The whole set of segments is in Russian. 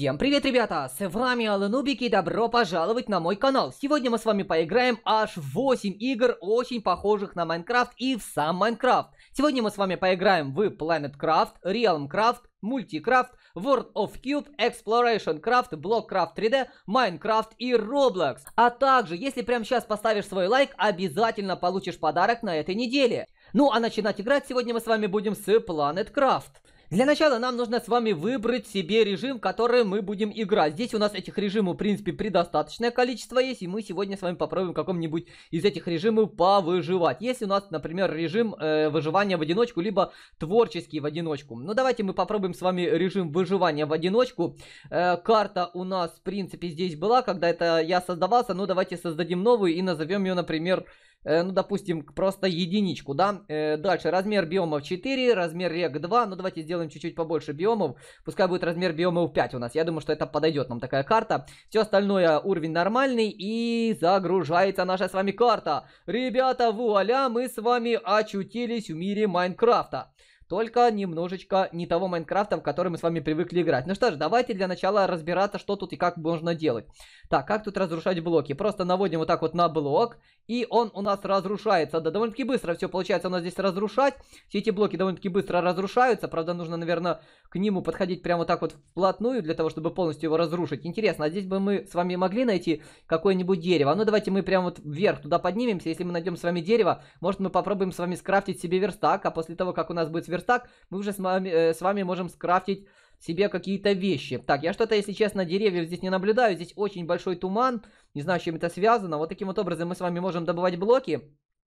Всем привет, ребята! С вами Аланубики и добро пожаловать на мой канал. Сегодня мы с вами поиграем аж 8 игр, очень похожих на Майнкрафт и в сам Майнкрафт. Сегодня мы с вами поиграем в Planet Craft, Realm Craft, Multicraft, World of Cube, Exploration Craft, Blockcraft 3D, Minecraft и Roblox. А также, если прямо сейчас поставишь свой лайк, обязательно получишь подарок на этой неделе. Ну а начинать играть сегодня мы с вами будем с Planet Craft. Для начала нам нужно с вами выбрать себе режим, который мы будем играть. Здесь у нас этих режимов, в принципе, предостаточное количество есть, и мы сегодня с вами попробуем каком-нибудь из этих режимов повыживать. Если у нас, например, режим э, выживания в одиночку, либо творческий в одиночку. Ну, давайте мы попробуем с вами режим выживания в одиночку. Э, карта у нас, в принципе, здесь была, когда это я создавался. Но ну, давайте создадим новую и назовем ее, например, Э, ну, допустим, просто единичку, да. Э, дальше, размер биомов 4, размер рек 2, ну, давайте сделаем чуть-чуть побольше биомов, пускай будет размер биомов 5 у нас, я думаю, что это подойдет нам такая карта. Все остальное уровень нормальный и загружается наша с вами карта. Ребята, вуаля, мы с вами очутились в мире Майнкрафта только немножечко не того Майнкрафта, в который мы с вами привыкли играть. Ну что ж, давайте для начала разбираться, что тут и как можно делать. Так, как тут разрушать блоки? Просто наводим вот так вот на блок, и он у нас разрушается. Да, довольно-таки быстро все получается у нас здесь разрушать. Все эти блоки довольно-таки быстро разрушаются. Правда, нужно, наверное, к нему подходить прямо вот так вот вплотную, для того, чтобы полностью его разрушить. Интересно, а здесь бы мы с вами могли найти какое-нибудь дерево? А ну, давайте мы прямо вот вверх туда поднимемся. Если мы найдем с вами дерево, может, мы попробуем с вами скрафтить себе верстак, а после того, как у нас будет верстак, верстак, мы уже с вами, э, с вами можем скрафтить себе какие-то вещи. Так, я что-то, если честно, деревьев здесь не наблюдаю. Здесь очень большой туман. Не знаю, с чем это связано. Вот таким вот образом мы с вами можем добывать блоки.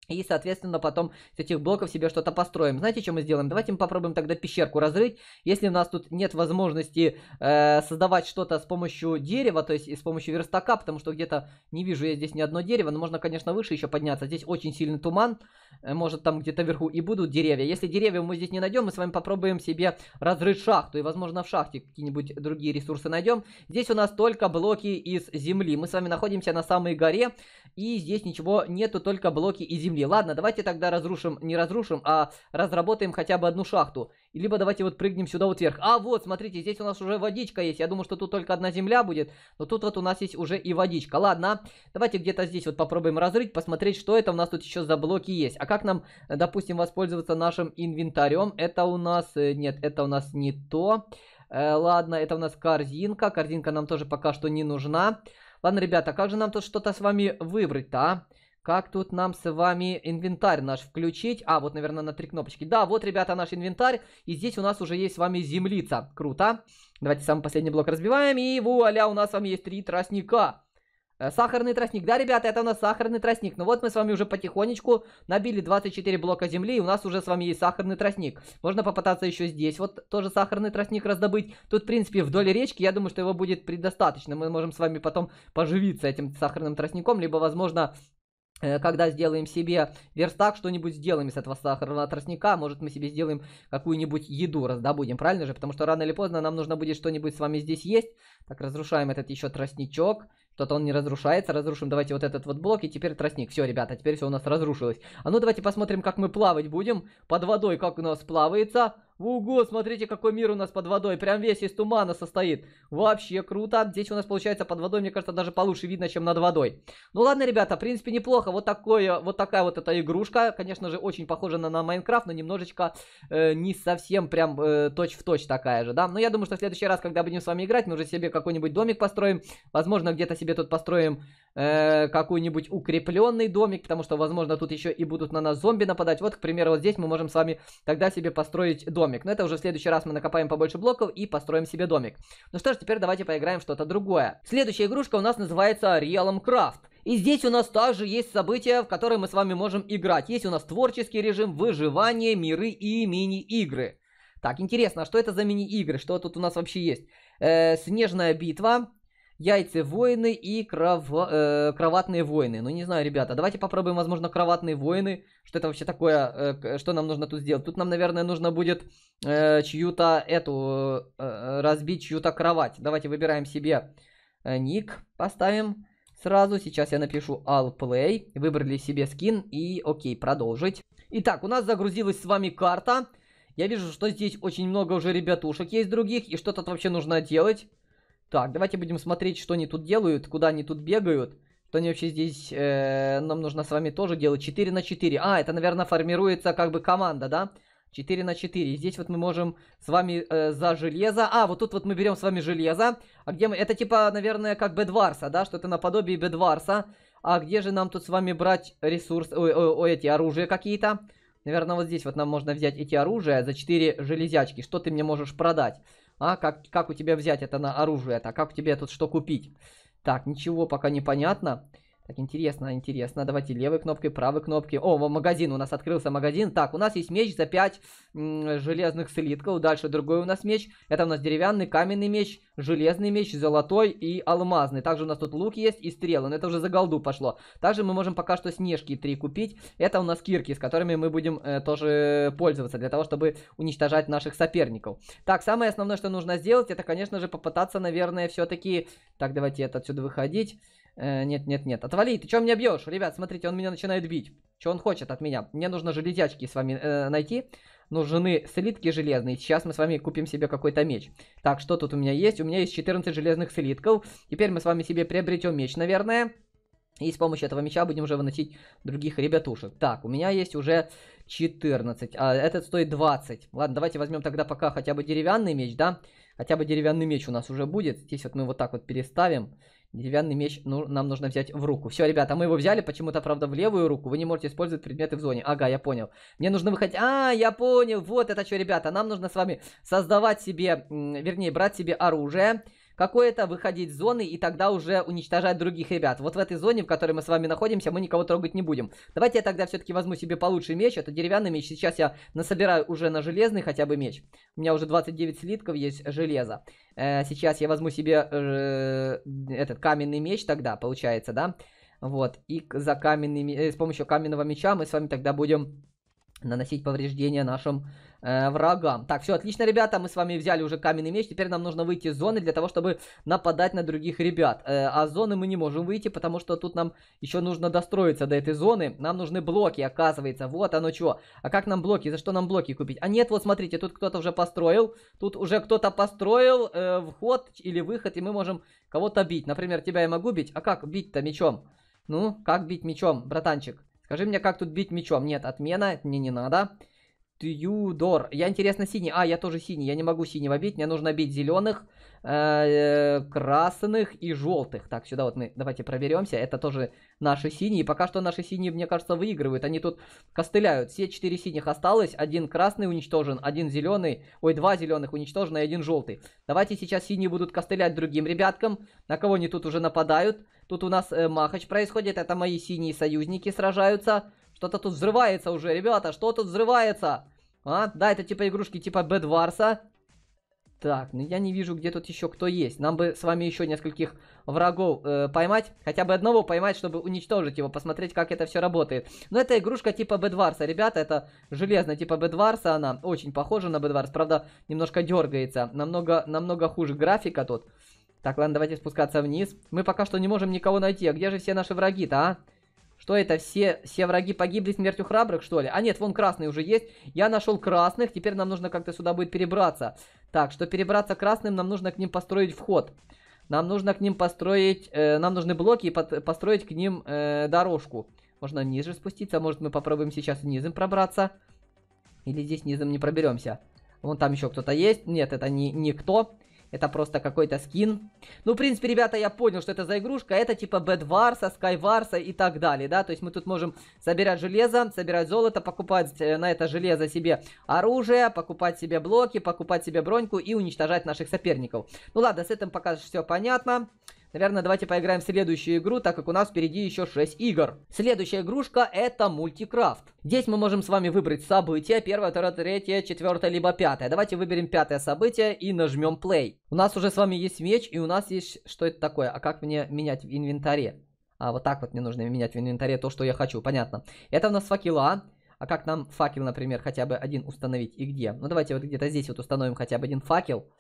И, соответственно, потом с этих блоков себе что-то построим. Знаете, что мы сделаем? Давайте мы попробуем тогда пещерку разрыть. Если у нас тут нет возможности э, создавать что-то с помощью дерева, то есть и с помощью верстака, потому что где-то не вижу я здесь ни одно дерево, но можно, конечно, выше еще подняться. Здесь очень сильный туман. Э, может, там где-то вверху и будут деревья. Если деревья мы здесь не найдем, мы с вами попробуем себе разрыть шахту. И, возможно, в шахте какие-нибудь другие ресурсы найдем. Здесь у нас только блоки из земли. Мы с вами находимся на самой горе. И здесь ничего нету, только блоки из земли. Ладно, давайте тогда разрушим, не разрушим, а разработаем хотя бы одну шахту. Либо давайте вот прыгнем сюда вот вверх. А, вот, смотрите, здесь у нас уже водичка есть. Я думаю, что тут только одна земля будет. Но тут вот у нас есть уже и водичка. Ладно, давайте где-то здесь вот попробуем разрыть, посмотреть, что это у нас тут еще за блоки есть. А как нам, допустим, воспользоваться нашим инвентарем? Это у нас... Э, нет, это у нас не то. Э, ладно, это у нас корзинка. Корзинка нам тоже пока что не нужна. Ладно, ребята, а как же нам тут что-то с вами выбрать-то, а? Как тут нам с вами инвентарь наш включить? А, вот, наверное, на три кнопочки. Да, вот, ребята, наш инвентарь. И здесь у нас уже есть с вами землица. Круто. Давайте самый последний блок разбиваем. И вуаля, у нас с вами есть три тростника. Э, сахарный тростник. Да, ребята, это у нас сахарный тростник. Ну вот мы с вами уже потихонечку набили 24 блока земли, и у нас уже с вами есть сахарный тростник. Можно попытаться еще здесь вот тоже сахарный тростник раздобыть. Тут, в принципе, вдоль речки, я думаю, что его будет предостаточно. Мы можем с вами потом поживиться этим сахарным тростником, либо, возможно, Э, когда сделаем себе верстак, что-нибудь сделаем из этого сахарного тростника, может мы себе сделаем какую-нибудь еду, раздобудем, правильно же? Потому что рано или поздно нам нужно будет что-нибудь с вами здесь есть. Так, разрушаем этот еще тростничок, что-то он не разрушается, разрушим, давайте вот этот вот блок, и теперь тростник. Все, ребята, теперь все у нас разрушилось. А ну давайте посмотрим, как мы плавать будем, под водой, как у нас плавается. Угу, смотрите, какой мир у нас под водой. Прям весь из тумана состоит. Вообще круто. Здесь у нас получается под водой, мне кажется, даже получше видно, чем над водой. Ну ладно, ребята, в принципе, неплохо. Вот, такое, вот такая вот эта игрушка. Конечно же, очень похожа на, на Майнкрафт, но немножечко э, не совсем прям э, точь-в-точь -точь такая же, да. Но я думаю, что в следующий раз, когда будем с вами играть, мы уже себе какой-нибудь домик построим. Возможно, где-то себе тут построим э, какой-нибудь укрепленный домик, потому что, возможно, тут еще и будут на нас зомби нападать. Вот, к примеру, вот здесь мы можем с вами тогда себе построить домик домик. Но это уже в следующий раз мы накопаем побольше блоков и построим себе домик. Ну что ж, теперь давайте поиграем что-то другое. Следующая игрушка у нас называется Realm Craft. И здесь у нас также есть события, в которые мы с вами можем играть. Есть у нас творческий режим, выживание, миры и мини-игры. Так, интересно, а что это за мини-игры? Что тут у нас вообще есть? Э, снежная битва, Яйца воины и кров... э, кроватные воины. Ну, не знаю, ребята, давайте попробуем, возможно, кроватные воины. Что это вообще такое? Э, что нам нужно тут сделать? Тут нам, наверное, нужно будет э, чью-то эту... Э, разбить чью-то кровать. Давайте выбираем себе э, ник, поставим сразу. Сейчас я напишу all play. Выбрали себе скин и окей, продолжить. Итак, у нас загрузилась с вами карта. Я вижу, что здесь очень много уже ребятушек есть других, и что тут вообще нужно делать. Так, давайте будем смотреть, что они тут делают, куда они тут бегают. Что они вообще здесь... Э, нам нужно с вами тоже делать 4 на 4. А, это, наверное, формируется как бы команда, да? 4 на 4. И здесь вот мы можем с вами э, за железо. А, вот тут вот мы берем с вами железо. А где мы... Это типа, наверное, как Бедварса, да? Что-то наподобие Бедварса. А где же нам тут с вами брать ресурсы? Ой, ой, ой, эти оружия какие-то. Наверное, вот здесь вот нам можно взять эти оружия за 4 железячки. Что ты мне можешь продать? А как, как у тебя взять это на оружие? А как у тебя тут что купить? Так, ничего пока не понятно. Так, интересно, интересно. Давайте левой кнопкой, правой кнопкой. О, магазин у нас открылся, магазин. Так, у нас есть меч за 5 железных слитков. Дальше другой у нас меч. Это у нас деревянный, каменный меч, железный меч, золотой и алмазный. Также у нас тут лук есть и стрелы. Но это уже за голду пошло. Также мы можем пока что снежки 3 купить. Это у нас кирки, с которыми мы будем э, тоже пользоваться для того, чтобы уничтожать наших соперников. Так, самое основное, что нужно сделать, это, конечно же, попытаться, наверное, все-таки... Так, давайте это отсюда выходить. Нет-нет-нет, э, отвали, ты что меня бьешь? Ребят, смотрите, он меня начинает бить. Что он хочет от меня? Мне нужно железячки с вами э, найти. Нужны слитки железные. Сейчас мы с вами купим себе какой-то меч. Так, что тут у меня есть? У меня есть 14 железных слитков. Теперь мы с вами себе приобретем меч, наверное. И с помощью этого меча будем уже выносить других ребятушек. Так, у меня есть уже 14, а этот стоит 20. Ладно, давайте возьмем тогда пока хотя бы деревянный меч, да? Хотя бы деревянный меч у нас уже будет. Здесь вот мы вот так вот переставим. Деревянный меч ну, нам нужно взять в руку. Все, ребята, мы его взяли, почему-то, правда, в левую руку. Вы не можете использовать предметы в зоне. Ага, я понял. Мне нужно выходить... А, я понял, вот это что, ребята. Нам нужно с вами создавать себе... Вернее, брать себе оружие какое-то выходить из зоны и тогда уже уничтожать других ребят. Вот в этой зоне, в которой мы с вами находимся, мы никого трогать не будем. Давайте я тогда все-таки возьму себе получше меч. Это деревянный меч. Сейчас я насобираю уже на железный хотя бы меч. У меня уже 29 слитков есть железа. Э, сейчас я возьму себе э, этот каменный меч тогда, получается, да? Вот. И за каменный... Э, с помощью каменного меча мы с вами тогда будем наносить повреждения нашим э, врагам. Так, все отлично, ребята, мы с вами взяли уже каменный меч, теперь нам нужно выйти из зоны для того, чтобы нападать на других ребят. Э, а зоны мы не можем выйти, потому что тут нам еще нужно достроиться до этой зоны, нам нужны блоки, оказывается, вот оно чего. А как нам блоки, за что нам блоки купить? А нет, вот смотрите, тут кто-то уже построил, тут уже кто-то построил э, вход или выход, и мы можем кого-то бить. Например, тебя я могу бить, а как бить-то мечом? Ну, как бить мечом, братанчик? Скажи мне, как тут бить мечом? Нет, отмена, мне не надо. Тюдор. Я, интересно, синий. А, я тоже синий. Я не могу синего бить. Мне нужно бить зеленых, э -э красных и желтых. Так, сюда вот мы давайте проберемся. Это тоже наши синие. пока что наши синие, мне кажется, выигрывают. Они тут костыляют. Все четыре синих осталось. Один красный уничтожен, один зеленый. Ой, два зеленых уничтожены, и один желтый. Давайте сейчас синие будут костылять другим ребяткам. На кого они тут уже нападают. Тут у нас э, махач происходит. Это мои синие союзники сражаются. Что-то тут взрывается уже, ребята. Что тут взрывается? А, да, это типа игрушки типа Бедварса. Так, ну я не вижу, где тут еще кто есть. Нам бы с вами еще нескольких врагов э, поймать, хотя бы одного поймать, чтобы уничтожить его, посмотреть, как это все работает. Но это игрушка типа Бедварса, ребята, это железная типа Бедварса, она очень похожа на Бедварс, правда, немножко дергается, намного, намного хуже графика тут. Так, ладно, давайте спускаться вниз. Мы пока что не можем никого найти, а где же все наши враги-то, а? Что это, все, все враги погибли смертью храбрых, что ли? А нет, вон красные уже есть. Я нашел красных, теперь нам нужно как-то сюда будет перебраться. Так, что перебраться красным, нам нужно к ним построить Вход. Нам нужно к ним построить... Э, нам нужны блоки и под, построить к ним э, дорожку. Можно ниже спуститься. Может, мы попробуем сейчас низом пробраться. Или здесь низом не проберемся. Вон там еще кто-то есть. Нет, это не никто. Это просто какой-то скин. Ну, в принципе, ребята, я понял, что это за игрушка. Это типа Бедварса, Скайварса и так далее, да. То есть мы тут можем собирать железо, собирать золото, покупать э, на это железо себе оружие, покупать себе блоки, покупать себе броньку и уничтожать наших соперников. Ну ладно, с этим пока все понятно. Наверное, давайте поиграем в следующую игру, так как у нас впереди еще 6 игр. Следующая игрушка это мультикрафт. Здесь мы можем с вами выбрать события. Первое, второе, третье, четвертое, либо пятое. Давайте выберем пятое событие и нажмем play. У нас уже с вами есть меч и у нас есть... Что это такое? А как мне менять в инвентаре? А вот так вот мне нужно менять в инвентаре то, что я хочу, понятно. Это у нас факела. А как нам факел, например, хотя бы один установить и где? Ну, давайте вот где-то здесь вот установим хотя бы один факел.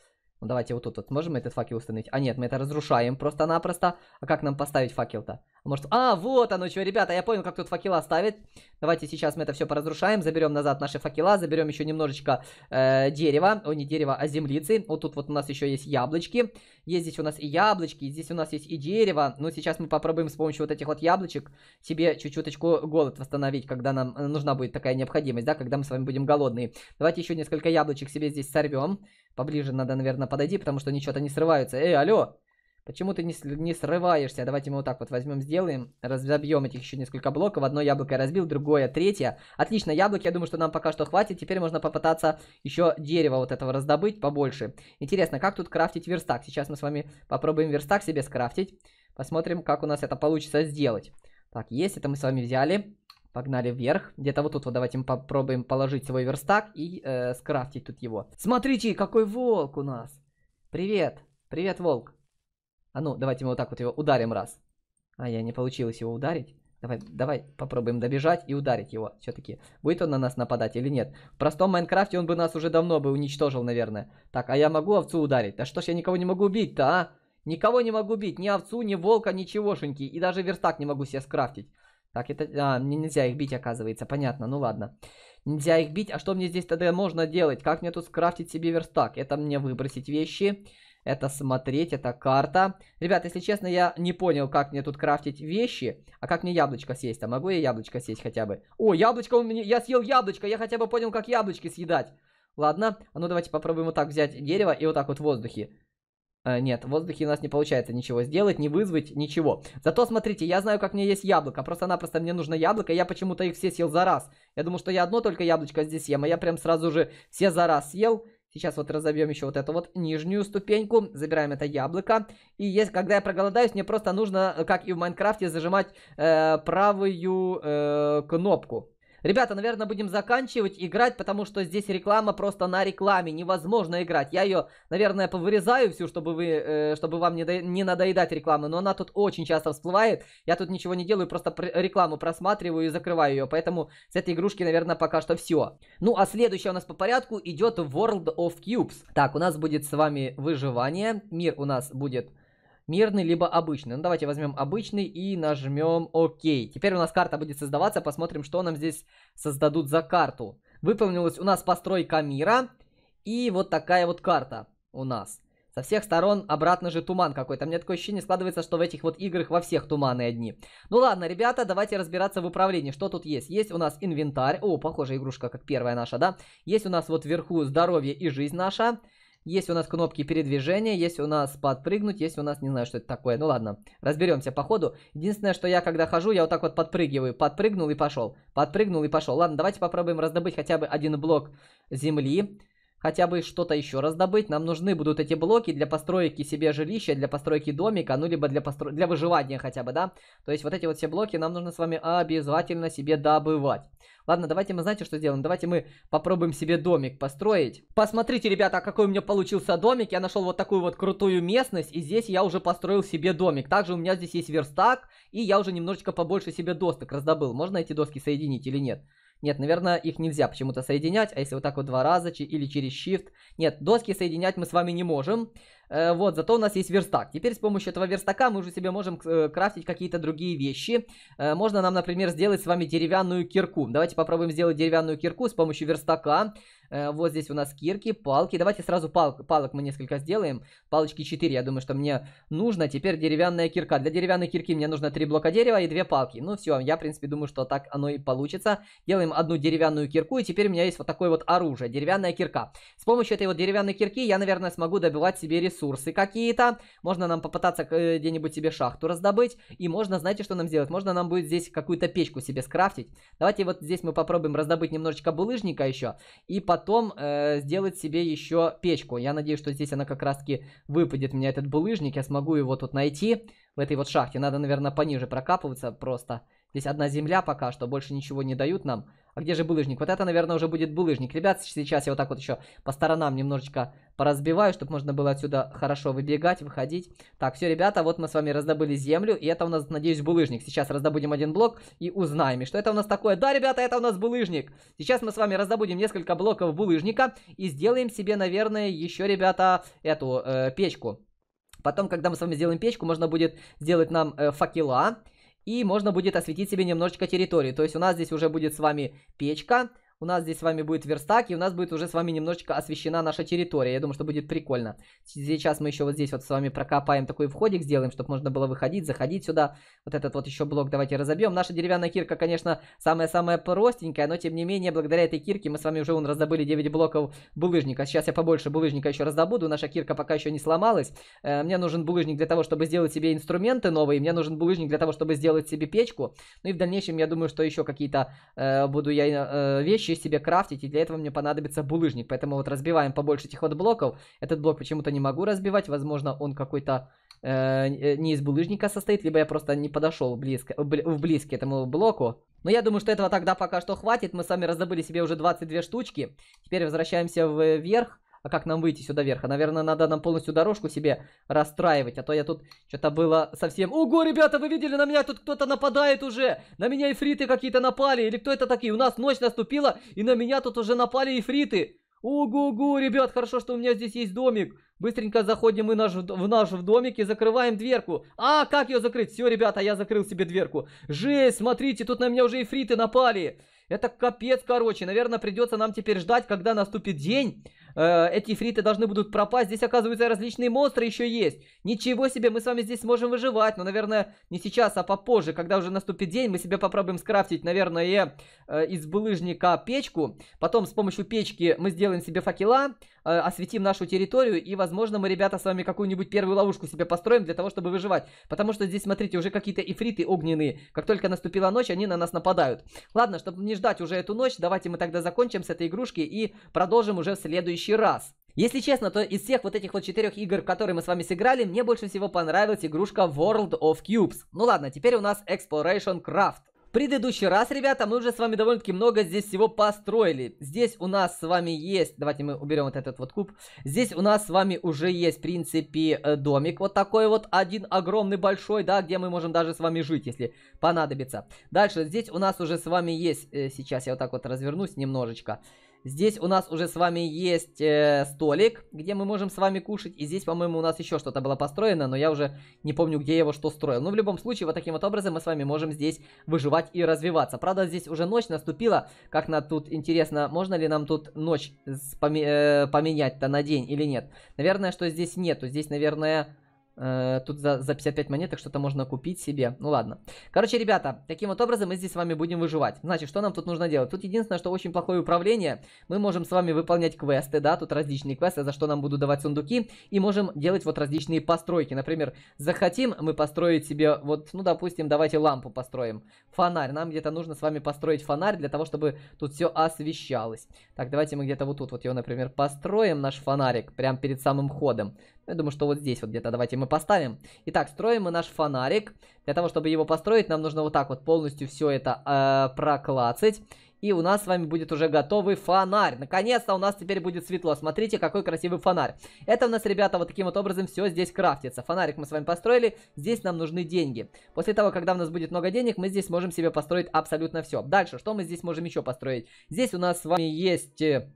Ну, давайте вот тут вот. Можем мы этот факел установить? А нет, мы это разрушаем просто-напросто. А как нам поставить факел-то? Он может, а, вот оно что, ребята, я понял, как тут факела ставить. Давайте сейчас мы это все поразрушаем, заберем назад наши факела, заберем еще немножечко э, дерева, Ой, не дерево, а землицы. Вот тут вот у нас еще есть яблочки, есть здесь у нас и яблочки, здесь у нас есть и дерево. Но ну, сейчас мы попробуем с помощью вот этих вот яблочек себе чуть-чуточку голод восстановить, когда нам э, нужна будет такая необходимость, да, когда мы с вами будем голодные. Давайте еще несколько яблочек себе здесь сорвем. Поближе надо, наверное, подойти, потому что они что-то не срываются. Эй, алло! Почему ты не, не срываешься? А давайте мы вот так вот возьмем, сделаем. Разобьем этих еще несколько блоков. Одно яблоко я разбил, другое, третье. Отлично, яблоки, я думаю, что нам пока что хватит. Теперь можно попытаться еще дерево вот этого раздобыть побольше. Интересно, как тут крафтить верстак? Сейчас мы с вами попробуем верстак себе скрафтить. Посмотрим, как у нас это получится сделать. Так, есть, это мы с вами взяли. Погнали вверх. Где-то вот тут вот давайте мы попробуем положить свой верстак и э, скрафтить тут его. Смотрите, какой волк у нас. Привет. Привет, волк. А ну, давайте мы вот так вот его ударим раз. А, я не получилось его ударить. Давай, давай попробуем добежать и ударить его все-таки. Будет он на нас нападать или нет? В простом Майнкрафте он бы нас уже давно бы уничтожил, наверное. Так, а я могу овцу ударить? Да что ж я никого не могу убить-то, а? Никого не могу убить, ни овцу, ни волка, ничегошеньки. И даже верстак не могу себе скрафтить. Так, это... А, нельзя их бить, оказывается. Понятно, ну ладно. Нельзя их бить, а что мне здесь тогда можно делать? Как мне тут скрафтить себе верстак? Это мне выбросить вещи это смотреть, это карта. Ребят, если честно, я не понял, как мне тут крафтить вещи, а как мне яблочко съесть. А могу я яблочко съесть хотя бы? О, яблочко у меня... Я съел яблочко, я хотя бы понял, как яблочки съедать. Ладно, а ну давайте попробуем вот так взять дерево и вот так вот в воздухе. Э, нет, в воздухе у нас не получается ничего сделать, не вызвать, ничего. Зато смотрите, я знаю, как мне есть яблоко. Просто-напросто мне нужно яблоко, я почему-то их все съел за раз. Я думал, что я одно только яблочко здесь съем, а я прям сразу же все за раз съел. Сейчас вот разобьем еще вот эту вот нижнюю ступеньку. Забираем это яблоко. И есть, когда я проголодаюсь, мне просто нужно, э, как и в Майнкрафте, зажимать э, правую э, кнопку. Ребята, наверное, будем заканчивать играть, потому что здесь реклама просто на рекламе. Невозможно играть. Я ее, наверное, повырезаю всю, чтобы, вы, э, чтобы вам не, не надоедать рекламы. Но она тут очень часто всплывает. Я тут ничего не делаю, просто пр рекламу просматриваю и закрываю ее. Поэтому с этой игрушки, наверное, пока что все. Ну, а следующая у нас по порядку идет World of Cubes. Так, у нас будет с вами выживание. Мир у нас будет мирный, либо обычный. Ну, давайте возьмем обычный и нажмем ОК. Теперь у нас карта будет создаваться, посмотрим, что нам здесь создадут за карту. Выполнилась у нас постройка мира и вот такая вот карта у нас. Со всех сторон обратно же туман какой-то. Мне такое ощущение складывается, что в этих вот играх во всех туманы одни. Ну ладно, ребята, давайте разбираться в управлении. Что тут есть? Есть у нас инвентарь. О, похожая игрушка, как первая наша, да? Есть у нас вот вверху здоровье и жизнь наша. Есть у нас кнопки передвижения, есть у нас подпрыгнуть, есть у нас, не знаю, что это такое. Ну ладно, разберемся по ходу. Единственное, что я когда хожу, я вот так вот подпрыгиваю. Подпрыгнул и пошел. Подпрыгнул и пошел. Ладно, давайте попробуем раздобыть хотя бы один блок земли хотя бы что-то еще раздобыть. Нам нужны будут эти блоки для постройки себе жилища, для постройки домика, ну, либо для, постро... для выживания хотя бы, да? То есть вот эти вот все блоки нам нужно с вами обязательно себе добывать. Ладно, давайте мы, знаете, что сделаем? Давайте мы попробуем себе домик построить. Посмотрите, ребята, какой у меня получился домик. Я нашел вот такую вот крутую местность, и здесь я уже построил себе домик. Также у меня здесь есть верстак, и я уже немножечко побольше себе досток раздобыл. Можно эти доски соединить или нет? Нет, наверное, их нельзя почему-то соединять, а если вот так вот два раза или через Shift. Нет, доски соединять мы с вами не можем. Э, вот, зато у нас есть верстак. Теперь с помощью этого верстака мы уже себе можем э, крафтить какие-то другие вещи. Э, можно нам, например, сделать с вами деревянную кирку. Давайте попробуем сделать деревянную кирку с помощью верстака. Э, вот здесь у нас кирки, палки. Давайте сразу пал палок мы несколько сделаем. Палочки 4, я думаю, что мне нужно. Теперь деревянная кирка. Для деревянной кирки мне нужно 3 блока дерева и 2 палки. Ну все, я, в принципе, думаю, что так оно и получится. Делаем одну деревянную кирку, и теперь у меня есть вот такое вот оружие. Деревянная кирка. С помощью этой вот деревянной кирки я, наверное, смогу добивать себе ресурсы какие-то. Можно нам попытаться э, где-нибудь себе шахту раздобыть. И можно, знаете, что нам сделать? Можно нам будет здесь какую-то печку себе скрафтить. Давайте вот здесь мы попробуем раздобыть немножечко булыжника еще. И потом потом э, сделать себе еще печку. Я надеюсь, что здесь она как раз-таки выпадет мне этот булыжник. Я смогу его тут найти в этой вот шахте. Надо, наверное, пониже прокапываться просто. Здесь одна земля пока что, больше ничего не дают нам. А где же булыжник? Вот это, наверное, уже будет булыжник. Ребят, сейчас я вот так вот еще по сторонам немножечко поразбиваю, чтобы можно было отсюда хорошо выбегать, выходить. Так, все, ребята, вот мы с вами раздобыли землю, и это у нас, надеюсь, булыжник. Сейчас раздобудем один блок и узнаем, и что это у нас такое. Да, ребята, это у нас булыжник. Сейчас мы с вами раздобудем несколько блоков булыжника и сделаем себе, наверное, еще, ребята, эту э, печку. Потом, когда мы с вами сделаем печку, можно будет сделать нам э, факела и можно будет осветить себе немножечко территорию. То есть у нас здесь уже будет с вами печка у нас здесь с вами будет верстак, и у нас будет уже с вами немножечко освещена наша территория. Я думаю, что будет прикольно. Сейчас мы еще вот здесь вот с вами прокопаем такой входик, сделаем, чтобы можно было выходить, заходить сюда. Вот этот вот еще блок давайте разобьем. Наша деревянная кирка, конечно, самая-самая простенькая, но тем не менее, благодаря этой кирке мы с вами уже вон раздобыли 9 блоков булыжника. Сейчас я побольше булыжника еще раздобуду. Наша кирка пока еще не сломалась. Э, мне нужен булыжник для того, чтобы сделать себе инструменты новые. Мне нужен булыжник для того, чтобы сделать себе печку. Ну и в дальнейшем, я думаю, что еще какие-то э, буду я э, вещи ключи себе крафтить, и для этого мне понадобится булыжник. Поэтому вот разбиваем побольше этих вот блоков. Этот блок почему-то не могу разбивать, возможно, он какой-то э, э не из булыжника состоит, либо я просто не подошел близко, э, в близко этому блоку. Но я думаю, что этого тогда пока что хватит. Мы с вами раздобыли себе уже 22 штучки. Теперь возвращаемся вверх. Э, а как нам выйти сюда вверх? А, наверное, надо нам полностью дорожку себе расстраивать. А то я тут что-то было совсем... Ого, ребята, вы видели, на меня тут кто-то нападает уже. На меня эфриты какие-то напали. Или кто это такие? У нас ночь наступила, и на меня тут уже напали эфриты. Ого-го, ребят, хорошо, что у меня здесь есть домик. Быстренько заходим мы наш, в наш в домик и закрываем дверку. А, как ее закрыть? Все, ребята, я закрыл себе дверку. Жесть, смотрите, тут на меня уже эфриты напали. Это капец, короче. Наверное, придется нам теперь ждать, когда наступит день, Э, эти ифриты должны будут пропасть. Здесь, оказывается, различные монстры еще есть. Ничего себе, мы с вами здесь сможем выживать. Но, наверное, не сейчас, а попозже, когда уже наступит день, мы себе попробуем скрафтить, наверное, э, э, из булыжника печку. Потом с помощью печки мы сделаем себе факела, э, осветим нашу территорию. И, возможно, мы, ребята, с вами какую-нибудь первую ловушку себе построим для того, чтобы выживать. Потому что здесь, смотрите, уже какие-то ифриты огненные. Как только наступила ночь, они на нас нападают. Ладно, чтобы не ждать уже эту ночь, давайте мы тогда закончим с этой игрушки и продолжим уже в следующий следующий раз. Если честно, то из всех вот этих вот четырех игр, которые мы с вами сыграли, мне больше всего понравилась игрушка World of Cubes. Ну ладно, теперь у нас Exploration Craft. предыдущий раз, ребята, мы уже с вами довольно-таки много здесь всего построили. Здесь у нас с вами есть... Давайте мы уберем вот этот вот куб. Здесь у нас с вами уже есть, в принципе, э, домик вот такой вот. Один огромный большой, да, где мы можем даже с вами жить, если понадобится. Дальше здесь у нас уже с вами есть... Э, сейчас я вот так вот развернусь немножечко. Здесь у нас уже с вами есть э, столик, где мы можем с вами кушать. И здесь, по-моему, у нас еще что-то было построено, но я уже не помню, где я его что строил. Но ну, в любом случае, вот таким вот образом мы с вами можем здесь выживать и развиваться. Правда, здесь уже ночь наступила. Как на тут интересно, можно ли нам тут ночь поме э, поменять-то на день или нет? Наверное, что здесь нету. Здесь, наверное... Э, тут за, за 55 монеток что-то можно купить себе. Ну ладно. Короче, ребята, таким вот образом мы здесь с вами будем выживать. Значит, что нам тут нужно делать? Тут единственное, что очень плохое управление. Мы можем с вами выполнять квесты, да, тут различные квесты, за что нам будут давать сундуки. И можем делать вот различные постройки. Например, захотим мы построить себе, вот, ну, допустим, давайте лампу построим. Фонарь. Нам где-то нужно с вами построить фонарь для того, чтобы тут все освещалось. Так, давайте мы где-то вот тут вот его, например, построим, наш фонарик, прямо перед самым ходом. Я думаю, что вот здесь вот где-то давайте мы поставим. Итак, строим мы наш фонарик. Для того, чтобы его построить, нам нужно вот так вот полностью все это э, проклацать. И у нас с вами будет уже готовый фонарь. Наконец-то у нас теперь будет светло. Смотрите, какой красивый фонарь. Это у нас, ребята, вот таким вот образом все здесь крафтится. Фонарик мы с вами построили. Здесь нам нужны деньги. После того, когда у нас будет много денег, мы здесь можем себе построить абсолютно все. Дальше, что мы здесь можем еще построить? Здесь у нас с вами есть э,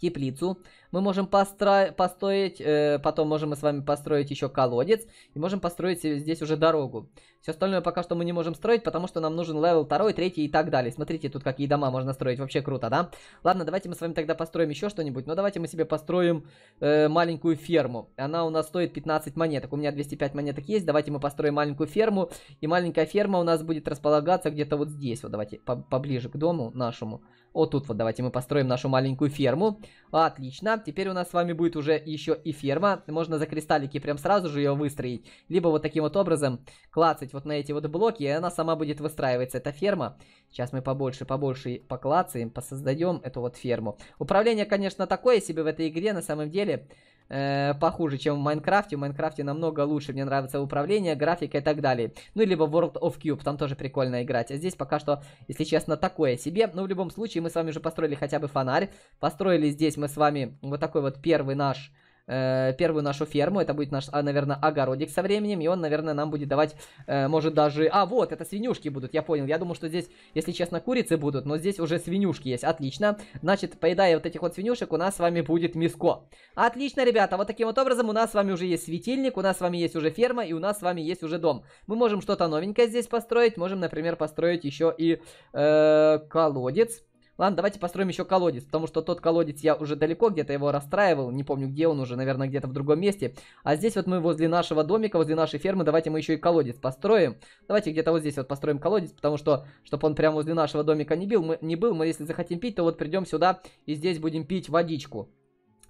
теплицу мы можем постро... построить, э, потом можем мы с вами построить еще колодец, и можем построить здесь уже дорогу. Все остальное пока что мы не можем строить, потому что нам нужен левел 2, 3 и так далее. Смотрите, тут какие дома можно строить, вообще круто, да? Ладно, давайте мы с вами тогда построим еще что-нибудь, но ну, давайте мы себе построим э, маленькую ферму. Она у нас стоит 15 монеток, у меня 205 монеток есть, давайте мы построим маленькую ферму, и маленькая ферма у нас будет располагаться где-то вот здесь, вот давайте поближе к дому нашему. Вот тут вот давайте мы построим нашу маленькую ферму. Отлично. Теперь у нас с вами будет уже еще и ферма. Можно за кристаллики прям сразу же ее выстроить. Либо вот таким вот образом клацать вот на эти вот блоки, и она сама будет выстраиваться, эта ферма. Сейчас мы побольше, побольше поклацаем, посоздаем эту вот ферму. Управление, конечно, такое себе в этой игре, на самом деле... Э, похуже, чем в Майнкрафте. В Майнкрафте намного лучше, мне нравится управление, графика и так далее. Ну, либо World of Cube, там тоже прикольно играть. А здесь пока что, если честно, такое себе. Но в любом случае, мы с вами уже построили хотя бы фонарь. Построили здесь мы с вами вот такой вот первый наш э, первую нашу ферму. Это будет наш, а, наверное, огородик со временем. И он, наверное, нам будет давать, э, может, даже... А, вот, это свинюшки будут, я понял. Я думал, что здесь, если честно, курицы будут, но здесь уже свинюшки есть. Отлично. Значит, поедая вот этих вот свинюшек, у нас с вами будет миско. Отлично, ребята. Вот таким вот образом у нас с вами уже есть светильник, у нас с вами есть уже ферма, и у нас с вами есть уже дом. Мы можем что-то новенькое здесь построить. Можем, например, построить еще и э, колодец. Ладно, давайте построим еще колодец, потому что тот колодец я уже далеко где-то его расстраивал, не помню где он уже, наверное, где-то в другом месте. А здесь вот мы возле нашего домика, возле нашей фермы, давайте мы еще и колодец построим. Давайте где-то вот здесь вот построим колодец, потому что, чтобы он прямо возле нашего домика не, бил, мы, не был, мы если захотим пить, то вот придем сюда и здесь будем пить водичку.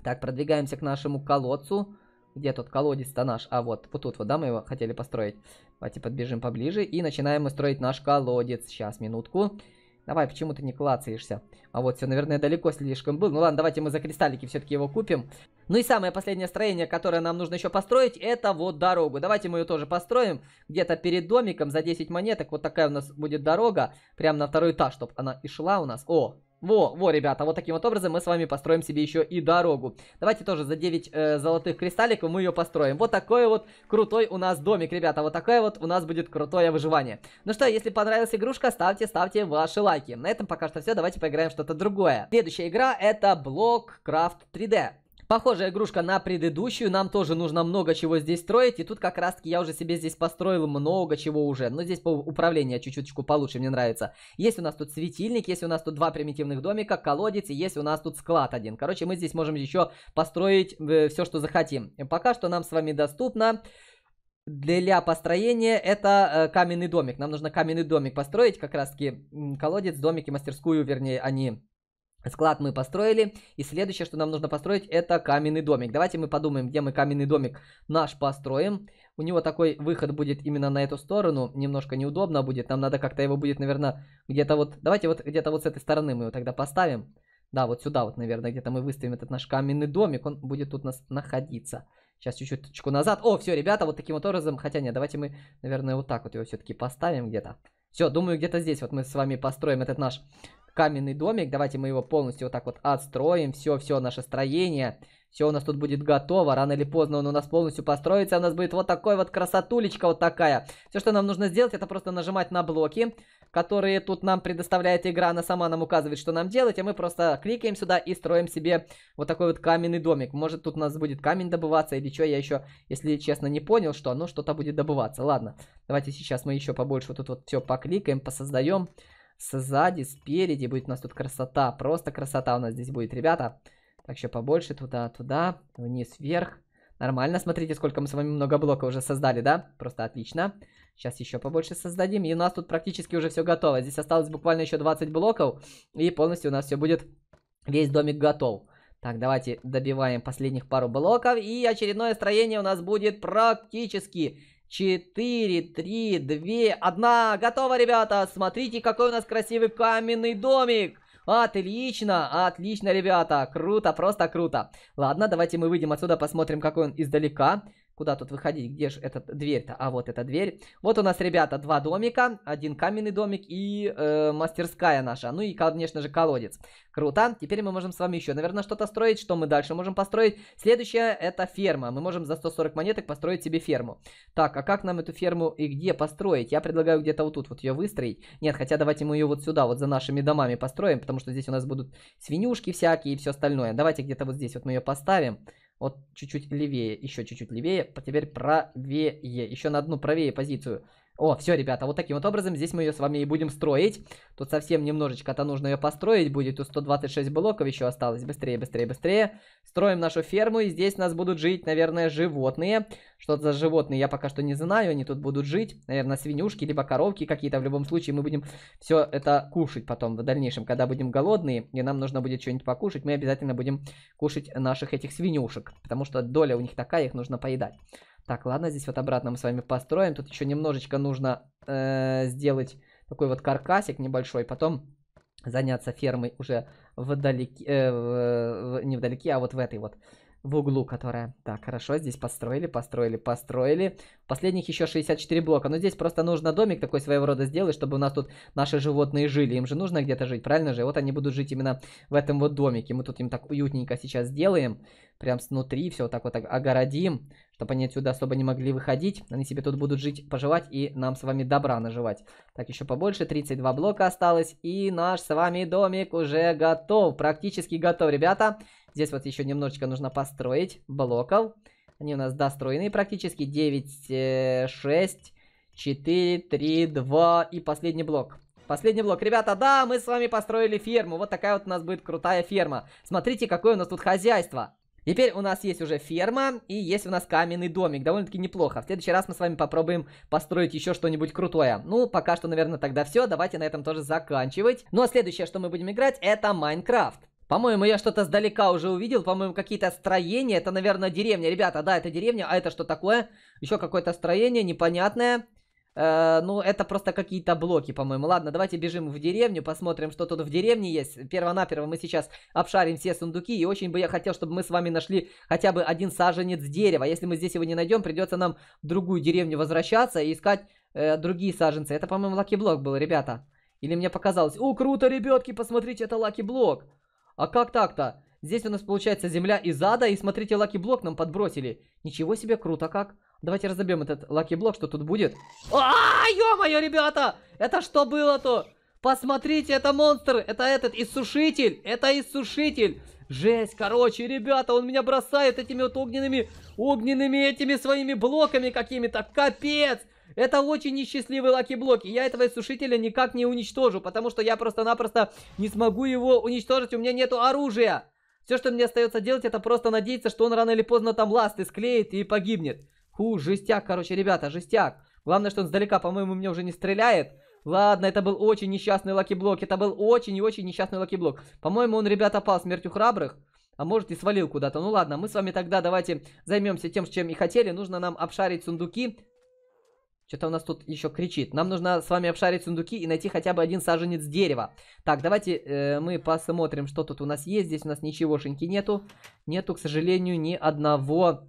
Так, продвигаемся к нашему колодцу. Где тот колодец-то наш? А, вот, вот тут вот, да, мы его хотели построить. Давайте подбежим поближе и начинаем мы строить наш колодец. Сейчас, минутку. Минутку. Давай, почему ты не клацаешься? А вот все, наверное, далеко слишком был. Ну ладно, давайте мы за кристаллики все-таки его купим. Ну и самое последнее строение, которое нам нужно еще построить, это вот дорогу. Давайте мы ее тоже построим. Где-то перед домиком за 10 монеток. Вот такая у нас будет дорога. прямо на второй этаж, чтобы она и шла у нас. О, во, во, ребята, вот таким вот образом мы с вами построим себе еще и дорогу. Давайте тоже за 9 э, золотых кристалликов мы ее построим. Вот такой вот крутой у нас домик, ребята. Вот такое вот у нас будет крутое выживание. Ну что, если понравилась игрушка, ставьте, ставьте ваши лайки. На этом пока что все, давайте поиграем что-то другое. Следующая игра это Block Craft 3D. Похожая игрушка на предыдущую, нам тоже нужно много чего здесь строить, и тут как раз таки я уже себе здесь построил много чего уже, но здесь по управление чуть-чуточку получше мне нравится. Есть у нас тут светильник, есть у нас тут два примитивных домика, колодец, и есть у нас тут склад один. Короче, мы здесь можем еще построить э, все, что захотим. Пока что нам с вами доступно для построения это э, каменный домик. Нам нужно каменный домик построить, как раз таки колодец, домики, мастерскую, вернее, они... А Склад мы построили. И следующее, что нам нужно построить, это каменный домик. Давайте мы подумаем, где мы каменный домик наш построим. У него такой выход будет именно на эту сторону. Немножко неудобно будет. Нам надо как-то его будет, наверное, где-то вот... Давайте вот где-то вот с этой стороны мы его тогда поставим. Да, вот сюда вот, наверное, где-то мы выставим этот наш каменный домик. Он будет тут у нас находиться. Сейчас чуть-чуть назад. О, все, ребята, вот таким вот образом. Хотя нет, давайте мы, наверное, вот так вот его все-таки поставим где-то. Все, думаю, где-то здесь вот мы с вами построим этот наш каменный домик. Давайте мы его полностью вот так вот отстроим. Все-все наше строение. Все у нас тут будет готово. Рано или поздно он у нас полностью построится. У нас будет вот такой вот красотулечка вот такая. Все, что нам нужно сделать, это просто нажимать на блоки, которые тут нам предоставляет игра. Она сама нам указывает, что нам делать. А мы просто кликаем сюда и строим себе вот такой вот каменный домик. Может тут у нас будет камень добываться или что. Я еще, если честно, не понял, что оно что-то будет добываться. Ладно, давайте сейчас мы еще побольше вот тут вот все покликаем, посоздаем сзади, спереди будет у нас тут красота. Просто красота у нас здесь будет, ребята. Так, еще побольше туда, туда, вниз, вверх. Нормально, смотрите, сколько мы с вами много блока уже создали, да? Просто отлично. Сейчас еще побольше создадим. И у нас тут практически уже все готово. Здесь осталось буквально еще 20 блоков. И полностью у нас все будет, весь домик готов. Так, давайте добиваем последних пару блоков. И очередное строение у нас будет практически 4, 3, 2, 1. Готово, ребята. Смотрите, какой у нас красивый каменный домик. Отлично, отлично, ребята. Круто, просто круто. Ладно, давайте мы выйдем отсюда, посмотрим, какой он издалека. Куда тут выходить? Где же эта дверь-то? А вот эта дверь. Вот у нас, ребята, два домика. Один каменный домик и э, мастерская наша. Ну и, конечно же, колодец. Круто. Теперь мы можем с вами еще, наверное, что-то строить. Что мы дальше можем построить? Следующее это ферма. Мы можем за 140 монеток построить себе ферму. Так, а как нам эту ферму и где построить? Я предлагаю где-то вот тут вот ее выстроить. Нет, хотя давайте мы ее вот сюда, вот за нашими домами построим, потому что здесь у нас будут свинюшки всякие и все остальное. Давайте где-то вот здесь вот мы ее поставим. Вот чуть-чуть левее, еще чуть-чуть левее. Теперь правее, еще на одну правее позицию. О, все, ребята, вот таким вот образом здесь мы ее с вами и будем строить. Тут совсем немножечко-то нужно ее построить будет. Тут 126 блоков еще осталось. Быстрее, быстрее, быстрее. Строим нашу ферму, и здесь у нас будут жить, наверное, животные. Что за животные, я пока что не знаю. Они тут будут жить. Наверное, свинюшки, либо коровки какие-то. В любом случае, мы будем все это кушать потом в дальнейшем, когда будем голодные, и нам нужно будет что-нибудь покушать. Мы обязательно будем кушать наших этих свинюшек, потому что доля у них такая, их нужно поедать. Так, ладно, здесь вот обратно мы с вами построим. Тут еще немножечко нужно э, сделать такой вот каркасик небольшой. Потом заняться фермой уже вдалеке, э, в, не вдалеке, а вот в этой вот, в углу, которая. Так, хорошо, здесь построили, построили, построили. Последних еще 64 блока. Но ну, здесь просто нужно домик такой своего рода сделать, чтобы у нас тут наши животные жили. Им же нужно где-то жить, правильно же? Вот они будут жить именно в этом вот домике. Мы тут им так уютненько сейчас сделаем. Прям снутри все вот так вот огородим чтобы они отсюда особо не могли выходить. Они себе тут будут жить, поживать и нам с вами добра наживать. Так, еще побольше, 32 блока осталось. И наш с вами домик уже готов, практически готов, ребята. Здесь вот еще немножечко нужно построить блоков. Они у нас достроены практически. 9, 6, 4, 3, 2 и последний блок. Последний блок. Ребята, да, мы с вами построили ферму. Вот такая вот у нас будет крутая ферма. Смотрите, какое у нас тут хозяйство. Теперь у нас есть уже ферма и есть у нас каменный домик. Довольно-таки неплохо. В следующий раз мы с вами попробуем построить еще что-нибудь крутое. Ну, пока что, наверное, тогда все. Давайте на этом тоже заканчивать. Ну, а следующее, что мы будем играть, это Майнкрафт. По-моему, я что-то сдалека уже увидел. По-моему, какие-то строения. Это, наверное, деревня. Ребята, да, это деревня. А это что такое? Еще какое-то строение непонятное. Э, ну, это просто какие-то блоки, по-моему. Ладно, давайте бежим в деревню, посмотрим, что тут в деревне есть. Первонаперво мы сейчас обшарим все сундуки, и очень бы я хотел, чтобы мы с вами нашли хотя бы один саженец дерева. Если мы здесь его не найдем, придется нам в другую деревню возвращаться и искать э, другие саженцы. Это, по-моему, лаки-блок был, ребята. Или мне показалось. О, круто, ребятки, посмотрите, это лаки-блок. А как так-то? Здесь у нас получается земля из ада, и смотрите, лаки-блок нам подбросили. Ничего себе, круто как. Давайте разобьем этот лаки-блок, что тут будет. А, ё-моё, ребята! Это что было-то? Посмотрите, это монстр! Это этот иссушитель! Это иссушитель! Жесть, короче, ребята, он меня бросает этими вот огненными, огненными этими своими блоками какими-то. Капец! Это очень несчастливый лаки-блок, и я этого иссушителя никак не уничтожу, потому что я просто-напросто не смогу его уничтожить, у меня нету оружия. Все, что мне остается делать, это просто надеяться, что он рано или поздно там ласты склеит и погибнет. Ху, жестяк, короче, ребята, жестяк. Главное, что он сдалека, по-моему, мне уже не стреляет. Ладно, это был очень несчастный лаки-блок. Это был очень и очень несчастный лаки-блок. По-моему, он, ребята, пал смертью храбрых. А может и свалил куда-то. Ну ладно, мы с вами тогда давайте займемся тем, чем и хотели. Нужно нам обшарить сундуки. Что-то у нас тут еще кричит. Нам нужно с вами обшарить сундуки и найти хотя бы один саженец дерева. Так, давайте э, мы посмотрим, что тут у нас есть. Здесь у нас ничегошеньки нету. Нету, к сожалению, ни одного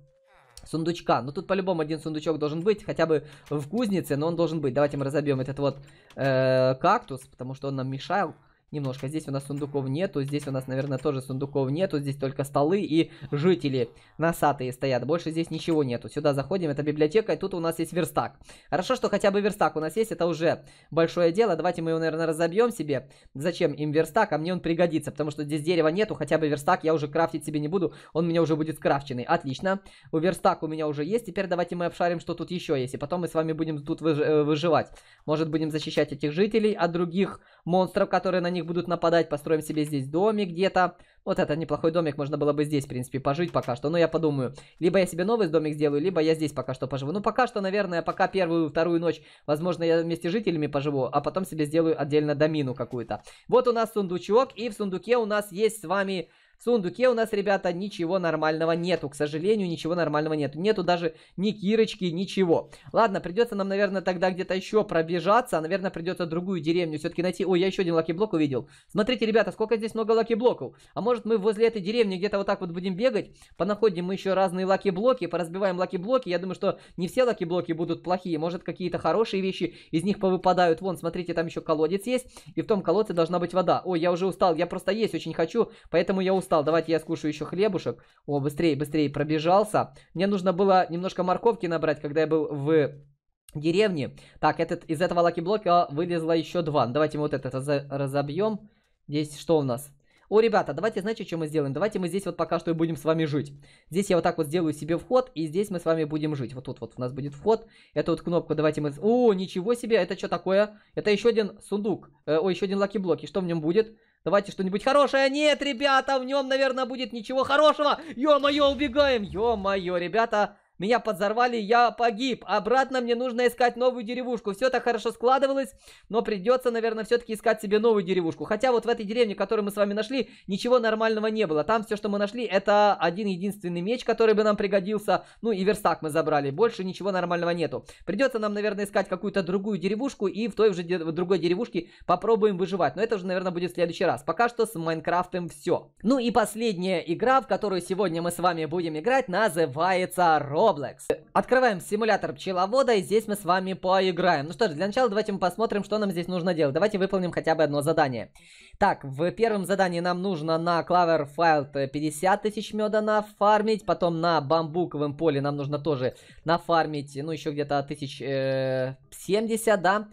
сундучка. Но ну, тут по-любому один сундучок должен быть, хотя бы в кузнице, но он должен быть. Давайте мы разобьем этот вот э, кактус, потому что он нам мешал немножко. Здесь у нас сундуков нету, здесь у нас, наверное, тоже сундуков нету, здесь только столы и жители носатые стоят. Больше здесь ничего нету. Сюда заходим, это библиотека, и тут у нас есть верстак. Хорошо, что хотя бы верстак у нас есть, это уже большое дело. Давайте мы его, наверное, разобьем себе. Зачем им верстак, а мне он пригодится, потому что здесь дерева нету, хотя бы верстак я уже крафтить себе не буду, он у меня уже будет скрафченный. Отлично, у верстак у меня уже есть, теперь давайте мы обшарим, что тут еще есть, и потом мы с вами будем тут выж э, выживать. Может, будем защищать этих жителей от других монстров, которые на них них будут нападать, построим себе здесь домик где-то. Вот это неплохой домик, можно было бы здесь, в принципе, пожить пока что. Но ну, я подумаю, либо я себе новый домик сделаю, либо я здесь пока что поживу. Ну, пока что, наверное, пока первую, вторую ночь, возможно, я вместе с жителями поживу, а потом себе сделаю отдельно домину какую-то. Вот у нас сундучок, и в сундуке у нас есть с вами в сундуке у нас, ребята, ничего нормального нету. К сожалению, ничего нормального нету. Нету даже ни кирочки, ничего. Ладно, придется нам, наверное, тогда где-то еще пробежаться. А, наверное, придется другую деревню все-таки найти. Ой, я еще один лаки-блок увидел. Смотрите, ребята, сколько здесь много лаки-блоков. А может мы возле этой деревни где-то вот так вот будем бегать? Понаходим мы еще разные лаки-блоки, поразбиваем лаки-блоки. Я думаю, что не все лаки-блоки будут плохие. Может, какие-то хорошие вещи из них повыпадают. Вон, смотрите, там еще колодец есть. И в том колодце должна быть вода. Ой, я уже устал, я просто есть очень хочу, поэтому я устал стал, давайте я скушаю еще хлебушек. О, быстрее, быстрее пробежался. Мне нужно было немножко морковки набрать, когда я был в деревне. Так, этот, из этого лаки-блока вылезло еще два. Ну, давайте мы вот этот разобьем. Здесь что у нас? О, ребята, давайте, знаете, что мы сделаем? Давайте мы здесь вот пока что и будем с вами жить. Здесь я вот так вот сделаю себе вход, и здесь мы с вами будем жить. Вот тут вот у нас будет вход. Эту вот кнопку давайте мы... О, ничего себе, это что такое? Это еще один сундук. Э, о, еще один лаки-блок. И что в нем будет? Давайте что-нибудь хорошее. Нет, ребята, в нем, наверное, будет ничего хорошего. Ё-моё, убегаем. Ё-моё, ребята. Меня подзорвали, я погиб. Обратно мне нужно искать новую деревушку. Все так хорошо складывалось, но придется, наверное, все-таки искать себе новую деревушку. Хотя вот в этой деревне, которую мы с вами нашли, ничего нормального не было. Там все, что мы нашли, это один единственный меч, который бы нам пригодился. Ну и верстак мы забрали. Больше ничего нормального нету. Придется нам, наверное, искать какую-то другую деревушку и в той же де- другой деревушке попробуем выживать. Но это уже, наверное, будет в следующий раз. Пока что с Майнкрафтом все. Ну и последняя игра, в которую сегодня мы с вами будем играть, называется Ро. Roblox. Открываем симулятор пчеловода, и здесь мы с вами поиграем. Ну что ж, для начала давайте мы посмотрим, что нам здесь нужно делать. Давайте выполним хотя бы одно задание. Так, в первом задании нам нужно на Cloverfield 50 тысяч меда нафармить, потом на бамбуковом поле нам нужно тоже нафармить, ну, еще где-то тысяч э, 70, да.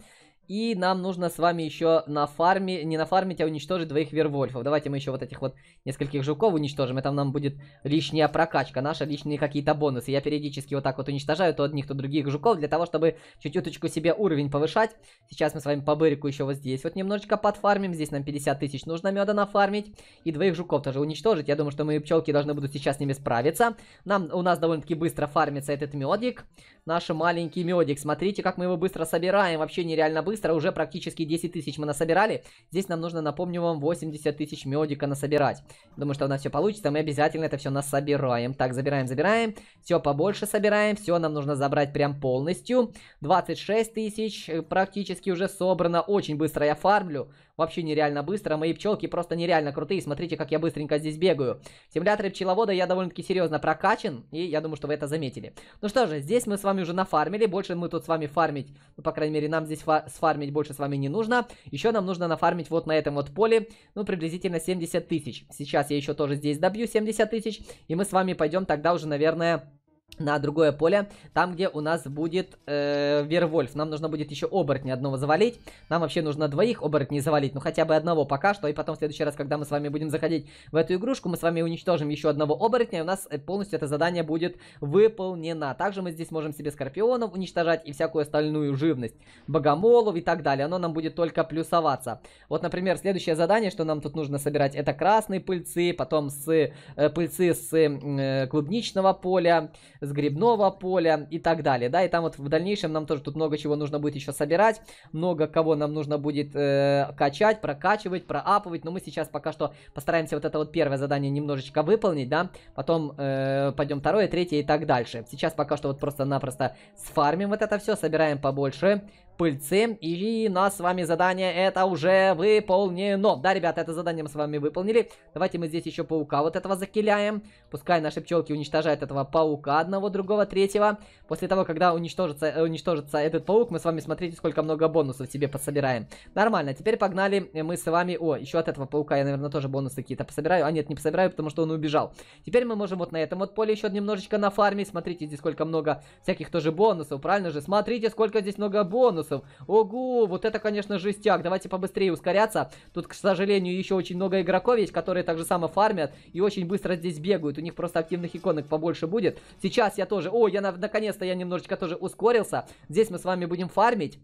И нам нужно с вами еще на фарме, не на фарме, а уничтожить двоих вервольфов. Давайте мы еще вот этих вот нескольких жуков уничтожим. Это нам будет лишняя прокачка наши лишние какие-то бонусы. Я периодически вот так вот уничтожаю то одних, то других жуков, для того, чтобы чуть уточку себе уровень повышать. Сейчас мы с вами по бырику еще вот здесь вот немножечко подфармим. Здесь нам 50 тысяч нужно меда нафармить. И двоих жуков тоже уничтожить. Я думаю, что мои пчелки должны будут сейчас с ними справиться. Нам, у нас довольно-таки быстро фармится этот медик. Наш маленький медик. Смотрите, как мы его быстро собираем. Вообще нереально быстро быстро, уже практически 10 тысяч мы насобирали. Здесь нам нужно, напомню вам, 80 тысяч медика насобирать. Думаю, что у нас все получится, мы обязательно это все насобираем. Так, забираем, забираем, все побольше собираем, все нам нужно забрать прям полностью. 26 тысяч э, практически уже собрано, очень быстро я фармлю вообще нереально быстро. Мои пчелки просто нереально крутые. Смотрите, как я быстренько здесь бегаю. В симуляторе пчеловода я довольно-таки серьезно прокачан. И я думаю, что вы это заметили. Ну что же, здесь мы с вами уже нафармили. Больше мы тут с вами фармить, ну, по крайней мере, нам здесь фа сфармить больше с вами не нужно. Еще нам нужно нафармить вот на этом вот поле, ну, приблизительно 70 тысяч. Сейчас я еще тоже здесь добью 70 тысяч. И мы с вами пойдем тогда уже, наверное на другое поле, там, где у нас будет э, Вервольф. Нам нужно будет еще оборотня одного завалить. Нам вообще нужно двоих оборотней завалить, ну хотя бы одного пока что. И потом в следующий раз, когда мы с вами будем заходить в эту игрушку, мы с вами уничтожим еще одного оборотня, и у нас э, полностью это задание будет выполнено. Также мы здесь можем себе скорпионов уничтожать и всякую остальную живность, богомолов и так далее. Оно нам будет только плюсоваться. Вот, например, следующее задание, что нам тут нужно собирать, это красные пыльцы, потом с э, пыльцы с э, клубничного поля, с грибного поля и так далее, да, и там вот в дальнейшем нам тоже тут много чего нужно будет еще собирать, много кого нам нужно будет э, качать, прокачивать, проапывать, но мы сейчас пока что постараемся вот это вот первое задание немножечко выполнить, да, потом э, пойдем второе, третье и так дальше. Сейчас пока что вот просто-напросто сфармим вот это все, собираем побольше, пыльцы. И нас с вами задание это уже выполнено. Да, ребята, это задание мы с вами выполнили. Давайте мы здесь еще паука вот этого закиляем. Пускай наши пчелки уничтожают этого паука одного, другого, третьего. После того, когда уничтожится, э, уничтожится этот паук, мы с вами смотрите, сколько много бонусов себе пособираем. Нормально, теперь погнали мы с вами... О, еще от этого паука я, наверное, тоже бонусы какие-то пособираю. А нет, не пособираю, потому что он убежал. Теперь мы можем вот на этом вот поле еще немножечко нафармить. Смотрите, здесь сколько много всяких тоже бонусов. Правильно же? Смотрите, сколько здесь много бонусов боксов. Ого, вот это, конечно, жестяк. Давайте побыстрее ускоряться. Тут, к сожалению, еще очень много игроков есть, которые также же само фармят и очень быстро здесь бегают. У них просто активных иконок побольше будет. Сейчас я тоже... О, я наконец-то я немножечко тоже ускорился. Здесь мы с вами будем фармить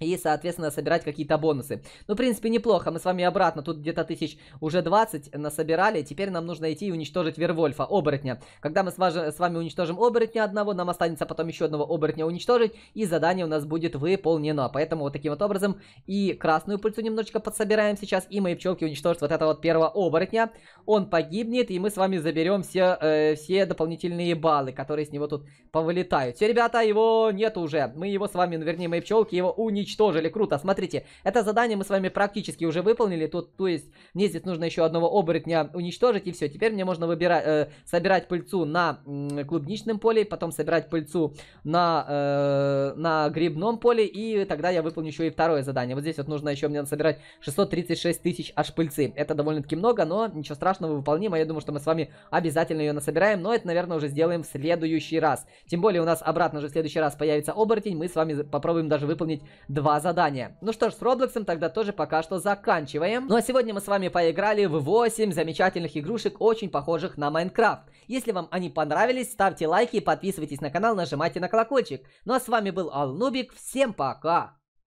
и, соответственно, собирать какие-то бонусы. Ну, в принципе, неплохо. Мы с вами обратно. Тут где-то тысяч уже 20 насобирали. Теперь нам нужно идти и уничтожить Вервольфа, оборотня. Когда мы с вами уничтожим оборотня одного, нам останется потом еще одного оборотня уничтожить. И задание у нас будет выполнено. Поэтому вот таким вот образом и красную пыльцу немножечко подсобираем сейчас. И мои пчелки уничтожат вот этого вот первого оборотня. Он погибнет, и мы с вами заберем все, э, все дополнительные баллы, которые с него тут повылетают. Все, ребята, его нет уже. Мы его с вами, вернее, мои пчелки его уничтожим уничтожили. Круто, смотрите, это задание мы с вами практически уже выполнили. Тут, то есть, мне здесь нужно еще одного оборотня уничтожить, и все. Теперь мне можно выбирать, э, собирать пыльцу на э, клубничном поле, потом собирать пыльцу на, э, на грибном поле, и тогда я выполню еще и второе задание. Вот здесь вот нужно еще мне собирать 636 тысяч аж пыльцы. Это довольно-таки много, но ничего страшного, выполнимо. А я думаю, что мы с вами обязательно ее насобираем, но это, наверное, уже сделаем в следующий раз. Тем более у нас обратно же в следующий раз появится оборотень, мы с вами попробуем даже выполнить два задания. Ну что ж, с Роблоксом тогда тоже пока что заканчиваем. Ну а сегодня мы с вами поиграли в 8 замечательных игрушек, очень похожих на Майнкрафт. Если вам они понравились, ставьте лайки, подписывайтесь на канал, нажимайте на колокольчик. Ну а с вами был Алнубик, всем пока!